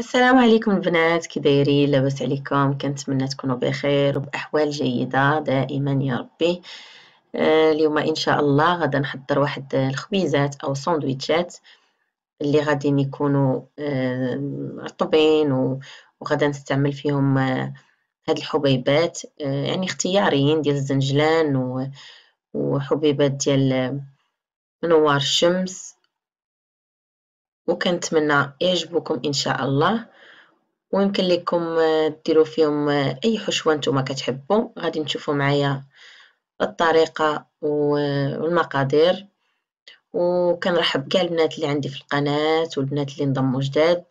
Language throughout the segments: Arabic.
السلام عليكم البنات كي دايرين لاباس عليكم كنتمنى تكونوا بخير وباحوال جيده دائما يا ربي آه، اليوم ان شاء الله غدا نحضر واحد الخبيزات او ساندويتشات اللي غادي يكونوا رطبين آه، وغدا نستعمل فيهم آه، هاد الحبيبات يعني اختياريين ديال الزنجلان وحبيبات ديال منوار الشمس وكنتمنى يعجبوكم ان شاء الله ويمكن لكم آه، ديروا فيهم آه، اي حشوه نتوما كتحبوا غادي نشوفوا معايا الطريقه والمقادير وكنرحب كاع البنات اللي عندي في القناه والبنات اللي انضموا جداد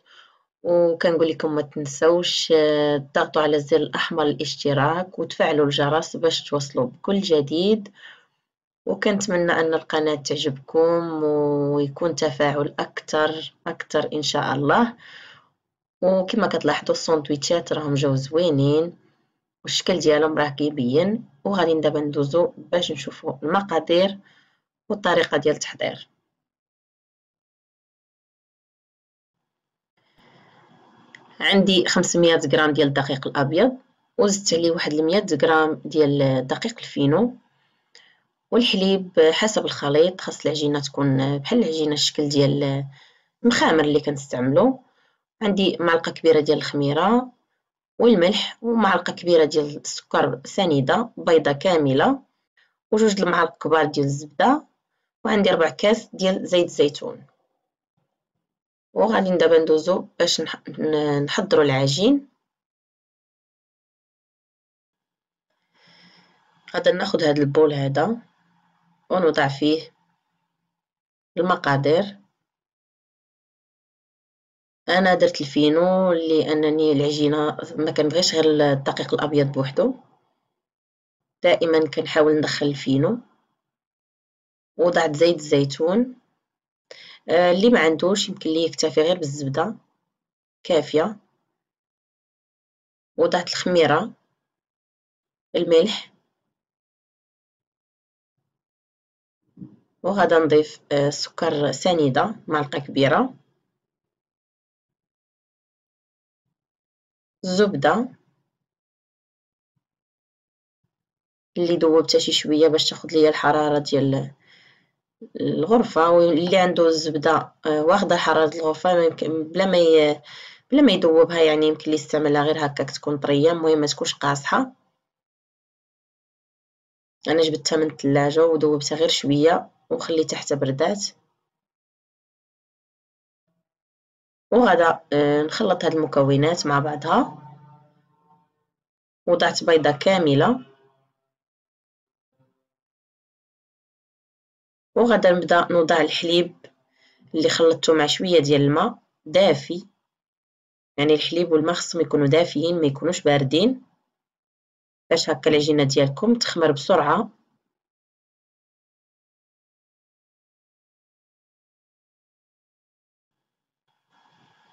وكنقول لكم ما تنسوش آه، تضغطوا على الزر الاحمر الاشتراك وتفعلوا الجرس باش توصلوا بكل جديد وكنتمنى ان القناه تعجبكم ويكون تفاعل اكثر اكثر ان شاء الله وكما كتلاحظوا السندويتشات راهم جاو زوينين والشكل ديالهم راه كيبين وغادي دابا ندوزو باش نشوفوا المقادير والطريقه ديال التحضير عندي 500 غرام ديال الدقيق الابيض وزدت عليه واحد 100 غرام ديال الدقيق الفينو والحليب حسب الخليط خاص العجينه تكون بحال العجينه الشكل ديال المخامر اللي كنستعملو عندي معلقه كبيره ديال الخميره والملح ومعلقه كبيره ديال السكر سنيده بيضه كامله وجوج المعالق كبار ديال الزبده وعندي ربع كاس ديال زيت الزيتون وغادي دابا ندوزو باش نحضروا العجين غادا ناخذ هاد البول هذا ونضع فيه المقادير انا درت الفينو لانني العجينه ما كنبغيش غير الدقيق الابيض بوحدو دائما كنحاول ندخل الفينو وضعت زيت الزيتون آه، اللي ما عندوش يمكن ليه يكتفي غير بالزبده كافيه وضعت الخميره الملح وهذا نضيف آه، سكر سنيدة معلقة كبيرة زبدة اللي ذوبتها شي شويه باش تاخد ليا الحراره ديال الغرفه واللي عنده الزبده آه، واخده حراره الغرفه بلا ما بلا ما يذوبها يعني يمكن لي يستعملها غير هكاك تكون طريه المهم ما تكونش قاصحه انا جبتها من الثلاجه وذوبتها غير شويه وخليته تحت بردات وغدا آه، نخلط هاد المكونات مع بعضها وضعت بيضة كاملة وغدا نبدا نوضع الحليب اللي خلطته مع شوية ديال الماء دافي يعني الحليب والماء خصهم يكونوا دافيين ما يكونوش باردين باش هكا العجينه ديالكم تخمر بسرعه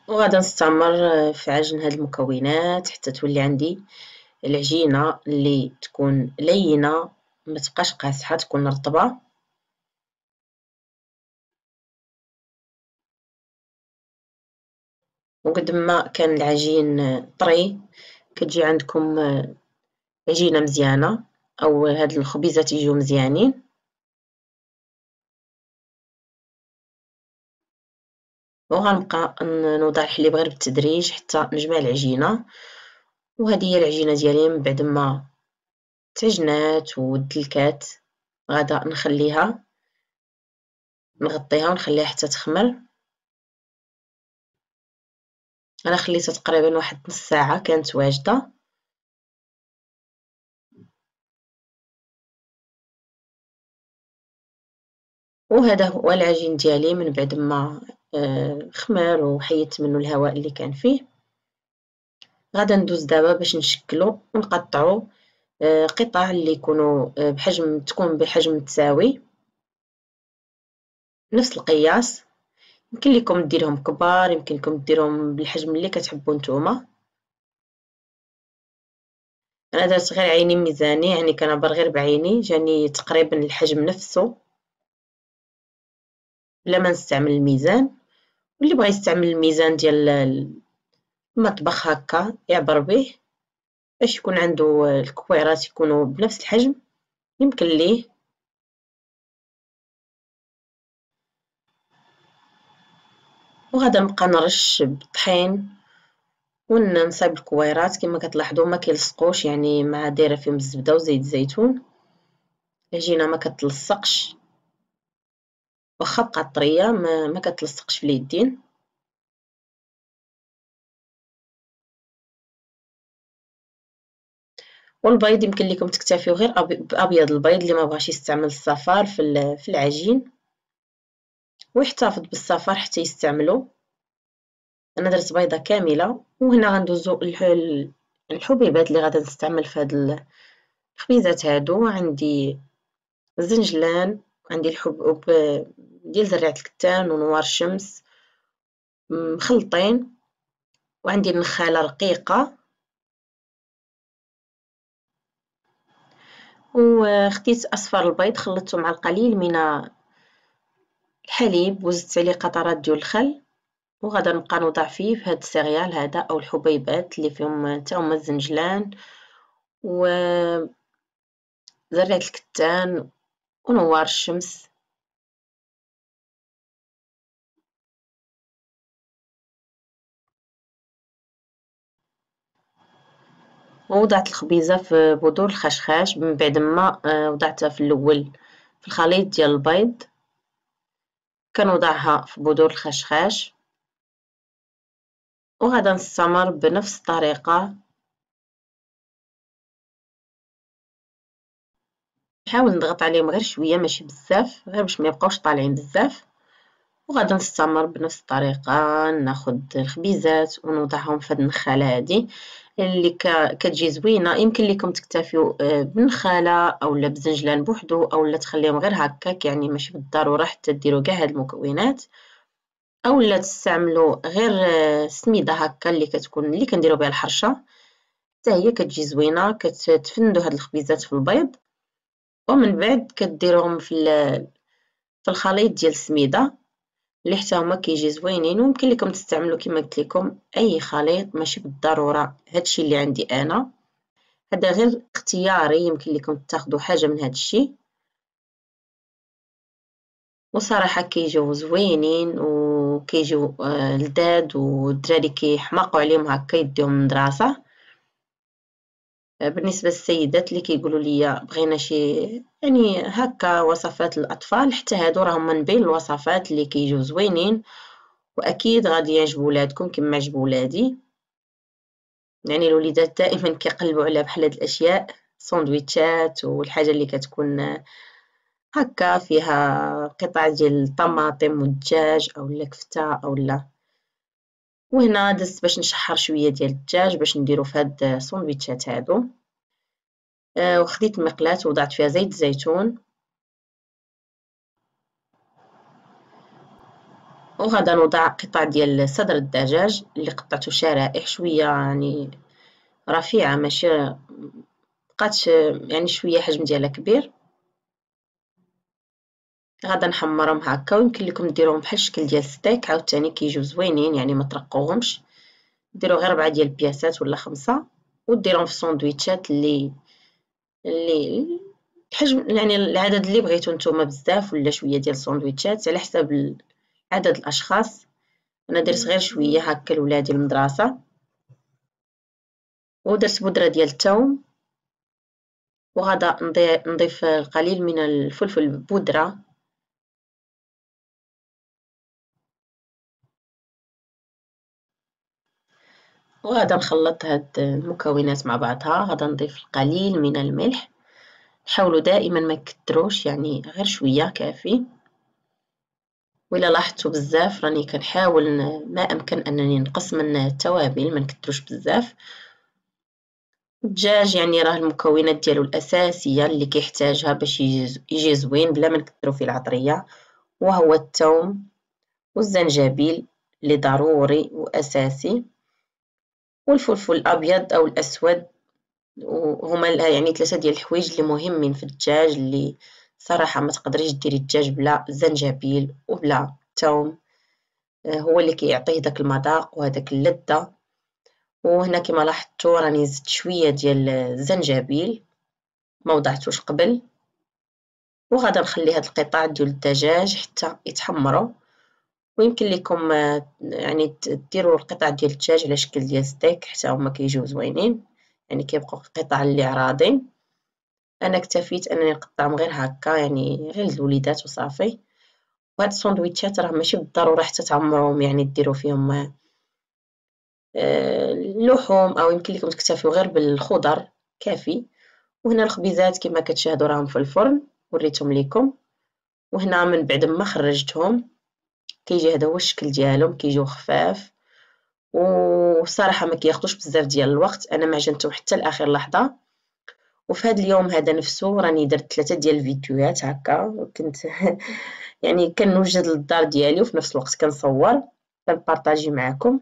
وغادا نستمر آه، في عجن هاد المكونات حتى تولي عندي العجينة اللي تكون لينة ما تبقاش قاسحة تكون رطبة وقد ما كان العجين آه، طري كتجي عندكم آه، عجينة مزيانة او هاد الخبيزات يجيو مزيانين وغنبقى نوضع الحليب غير بالتدريج حتى نجمع العجينه وهذه هي العجينه ديالي من بعد ما تعجنات ودلكات غادا نخليها نغطيها ونخليها حتى تخمر انا خليتها تقريبا واحد نص ساعه كانت واجده وهذا هو العجين ديالي من بعد ما آه، خمار وحيدت منه الهواء اللي كان فيه غادا ندوز دابا باش نشكلو ونقطعو آه، قطع اللي يكونوا آه، بحجم تكون بحجم متساوي نفس القياس يمكن لكم ديرهم كبار يمكن لكم ديرهم بالحجم اللي كتحبوا نتوما انا درت غير عيني ميزاني يعني كنعبر غير بعيني جاني تقريبا الحجم نفسه بلا ما نستعمل الميزان واللي بغى يستعمل الميزان ديال المطبخ هكا يعبر به باش يكون عنده الكويرات يكونوا بنفس الحجم يمكن ليه وغادا نبقى نرش بالطحين ونصايب الكويرات كما كتلاحظوا ما كيلصقوش يعني مع دايره فيهم الزبده وزيت الزيتون العجينه ما كتلصقش واخا بقات طريه ما, ما كتلصقش في اليدين والبيض يمكن لكم تكتفيو غير بابيض البيض اللي ما بغاش يستعمل الصفار في في العجين ويحتفظ بالصفار حتى يستعملو انا درت بيضه كامله وهنا غندوزو الحبيبات اللي غادي نستعمل في هاد الخبيزات هادو عندي زنجلان عندي الحبوب ديال زريعة الكتان ونوار الشمس مخلطين وعندي النخالة رقيقة وخديت أصفر البيض خلطته مع القليل من الحليب وزدت عليه قطرات ديال الخل وغادا نبقى نوضع فيه في هاد السيريال هذا او الحبيبات اللي فيهم حتى هما الزنجلان و زريعة الكتان ونوار الشمس ووضعت الخبيزة في بذور الخشخاش من بعد ما آه، وضعتها في الأول في الخليط ديال البيض كنوضعها في بذور الخشخاش وغادا نستمر بنفس الطريقة نحاول نضغط عليهم غير شوية ماشي بزاف غير باش ما يبقاوش طالعين بزاف وغادي نستمر بنفس الطريقة ناخد الخبيزات ونوضعهم في النخالة هادي اللي كتجي زوينة يمكن ليكم تكتفيو آه، بنخالة اولا بزنجلان بوحدو اولا تخليهم غير هكاك يعني ماشي بالضرورة حتى ديرو كاع هاد المكونات اولا تستعملوا غير السميده آه، هكا اللي كتكون اللي كنديروا بها الحرشه حتى هي كتجي زوينه كتفندوا هاد الخبيزات في البيض ومن بعد كديرهم في في الخليط ديال السميده اللي حتى هما كيجي زوينين ويمكن لكم تستعملوا كما قلت لكم اي خليط ماشي بالضروره هادشي اللي عندي انا هذا غير اختياري يمكن لكم تاخذوا حاجه من هادشي وصراحه كيجيو زوينين وكيجيو آه، لذاد والدراري كيحماقوا عليهم هكا يديهم المدرسه بالنسبه للسيدات اللي كيقولوا لي بغينا شي يعني هكا وصفات الاطفال حتى هادو راهم من بين الوصفات اللي كيجيو زوينين واكيد غادي يعجبوا ولادكم كما عجبوا ولادي يعني الوليدات دائما كيقلبوا على بحال هاد الاشياء ساندويتشات والحاجه اللي كتكون هكا فيها قطع ديال الطماطم والدجاج او الكفته او لا وهنا دزت باش نشحر شويه ديال الدجاج باش نديرو في هاد السندويتشات هادو آه وخديت المقلاه وضعت فيها زيت الزيتون وغادا نوضع قطع ديال صدر الدجاج اللي قطعته شرائح شويه يعني رفيعه ماشي بقاتش يعني شويه حجم ديالها كبير غادا نحمرهم هكا ويمكن لكم ديروهم بحال الشكل ديال ستيك عاوتاني كيجيو زوينين يعني ما ترقوهمش ديروا غير ربعه ديال البياسات ولا خمسه وديرهم في ساندويتشات اللي اللي الحجم يعني العدد اللي بغيتو نتوما بزاف ولا شويه ديال الساندويتشات على حساب عدد الاشخاص انا درت غير شويه هكا لولادي المدرسه ودرت بودره ديال الثوم وغادا نضيف القليل من الفلفل بودره وغادا نخلط هاد المكونات مع بعضها غادا نضيف القليل من الملح نحاولوا دائما ما كتروش يعني غير شويه كافي ولا لاحظتوا بزاف راني كنحاول ما امكن انني نقص من التوابل ما نكتروش بزاف الدجاج يعني راه المكونات ديالو الاساسيه اللي كيحتاجها باش يجي زوين بلا ما نكثروا فيه العطريه وهو الثوم والزنجبيل اللي ضروري واساسي والفلفل الأبيض أو الأسود وهما يعني ثلاثة ديال الحوايج اللي مهمين في الدجاج اللي صراحة ما تقدريش ديري الدجاج بلا زنجبيل وبلا الثوم آه، هو اللي كيعطيه داك المذاق وهداك اللذة وهنا كما لاحظتوا راني زدت شويه ديال الزنجبيل ما وضعتوش قبل وغادا نخلي هاد القطع ديال الدجاج حتى يتحمروا ويمكن لكم آه، يعني تديروا القطع ديال الدجاج على شكل ديال ستيك حتى هما كيجيو زوينين يعني كيبقاو قطع اللي عراضين انا اكتفيت انني نقطعهم غير هكا يعني غير للوليدات وصافي وهاد الساندويتشات راه ماشي بالضروره حتى تعمروهم يعني ديروا فيهم اللحوم آه، او يمكن لكم تكتفيو غير بالخضر كافي وهنا الخبيزات كما كتشاهدوا راهم في الفرن وريتهم لكم وهنا من بعد ما خرجتهم كيجي هذا هو الشكل ديالهم كيجيو خفاف وصراحه ما كياخذوش بزاف ديال الوقت انا ما عجنتهم حتى لاخر لحظه وفي هذا اليوم هذا نفسه راني درت ثلاثه ديال الفيديوهات هكا كنت يعني كنوجد للدار ديالي وفي نفس الوقت كنصور كنبارطاجي معكم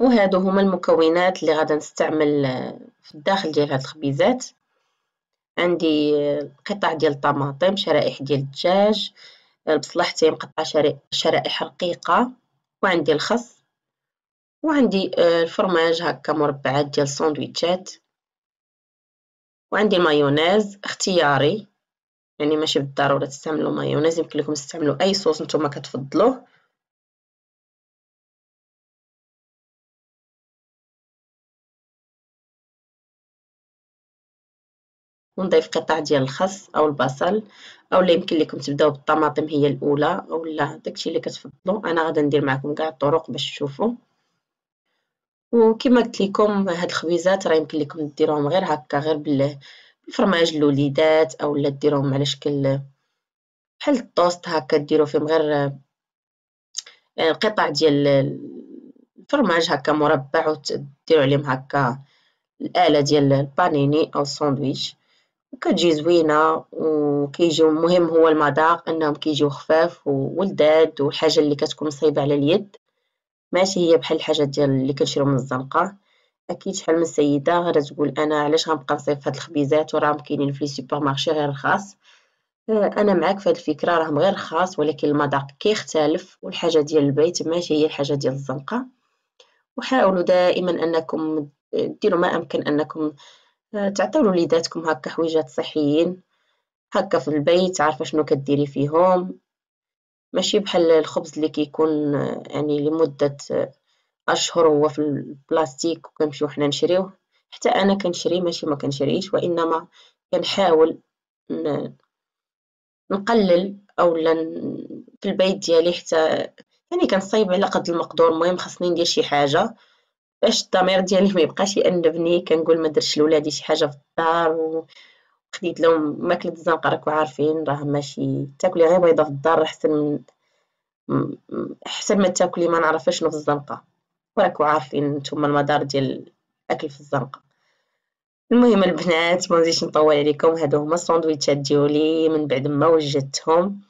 وهادو هما المكونات اللي غادي نستعمل آه، في الداخل ديال هاد الخبيزات عندي قطع ديال الطماطم شرائح ديال الدجاج بصلحتي مقطعة مقطع شرائح رقيقه وعندي الخس وعندي آه، الفرماج هكا مربعات ديال الساندويتشات وعندي المايونيز اختياري يعني ماشي بالضروره تستعملوا مايونيز يمكن لكم تستعملوا اي صوص نتوما كتفضلوه ونضيف قطع ديال الخس او البصل اولا يمكن لكم تبداو بالطماطم هي الاولى اولا داكشي اللي كتفضلوا انا غادي ندير معكم كاع الطرق باش تشوفوا وكما قلت لكم هاد الخبيزات راه يمكن لكم ديروهم غير هكا غير بالفرماج الوليدات اولا ديروهم على شكل بحال الطوست هكا ديروا فيهم غير آه، قطع ديال الفرماج هكا مربع وديروا عليهم هكا الاله ديال البانيني او الساندويتش وكتجي زوينة وكيجيو المهم هو المذاق انهم كيجيو خفاف ولذاذ والحاجة اللي كتكون صايبة على اليد ماشي هي بحال الحاجات ديال اللي كنشريو من الزنقة اكيد شحال من سيدة غادا تقول انا علاش غنبقى نصيف فهاد الخبيزات وراهم كاينين في السوبر مارشي غير رخاص آه، انا معاك في هاد الفكرة راهم غير رخاص ولكن المذاق كيختلف والحاجة ديال البيت ماشي هي الحاجة ديال الزنقة وحاولوا دائما انكم ديروا ما امكن انكم تعطيو وليداتكم هكا حويجات صحيين هكا في البيت عارفه شنو كديري فيهم ماشي بحال الخبز اللي كيكون يعني لمده اشهر هو في البلاستيك وكنمشيو حنا نشريوه حتى انا كنشري ماشي ما كنشريش وانما كنحاول نقلل اولا في البيت ديالي حتى يعني كنصايب على قد المقدور المهم خاصني ندير شي حاجه باش الضمير ديالي ما يبقاش يأنبني كنقول ما درتش لولادي شي حاجه في الدار وخديت لهم ماكله الزنقه راكم عارفين راه ماشي تاكلي غير بيضه في الدار احسن من احسن ما تاكلي ما نعرف شنو في الزنقه وراكو عارفين نتوما المدار ديال الاكل في الزنقه المهم البنات ما نزيدش نطول عليكم هادو هما الساندويتشات ديولي من بعد ما وجدتهم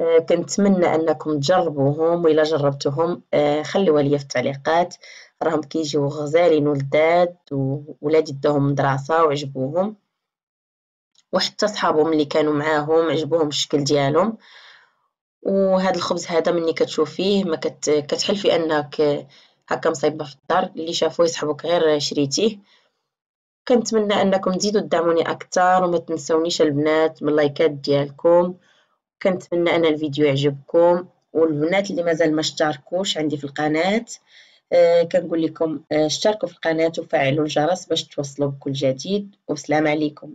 آه، كنتمنى انكم تجربوهم والا جربتوهم آه، خليوها ليا في التعليقات راهم كيجيو غزالين ولداد وولاد داهم مدرسه وعجبوهم وحتى صحابهم اللي كانوا معاهم عجبوهم الشكل ديالهم وهذا الخبز هذا ملي كتشوفيه ما كت... كتحل في انك آه، هكا مصايبه في الدار اللي شافوه يصحبوك غير شريتيه كنتمنى انكم تزيدوا تدعموني اكثر وما تنسونيش البنات من اللايكات ديالكم كنتمنى ان الفيديو يعجبكم والبنات اللي مازال ما اشتركوش عندي في القناه آه كنقول لكم آه، اشتركوا في القناه وفعلوا الجرس باش توصلوا بكل جديد والسلام عليكم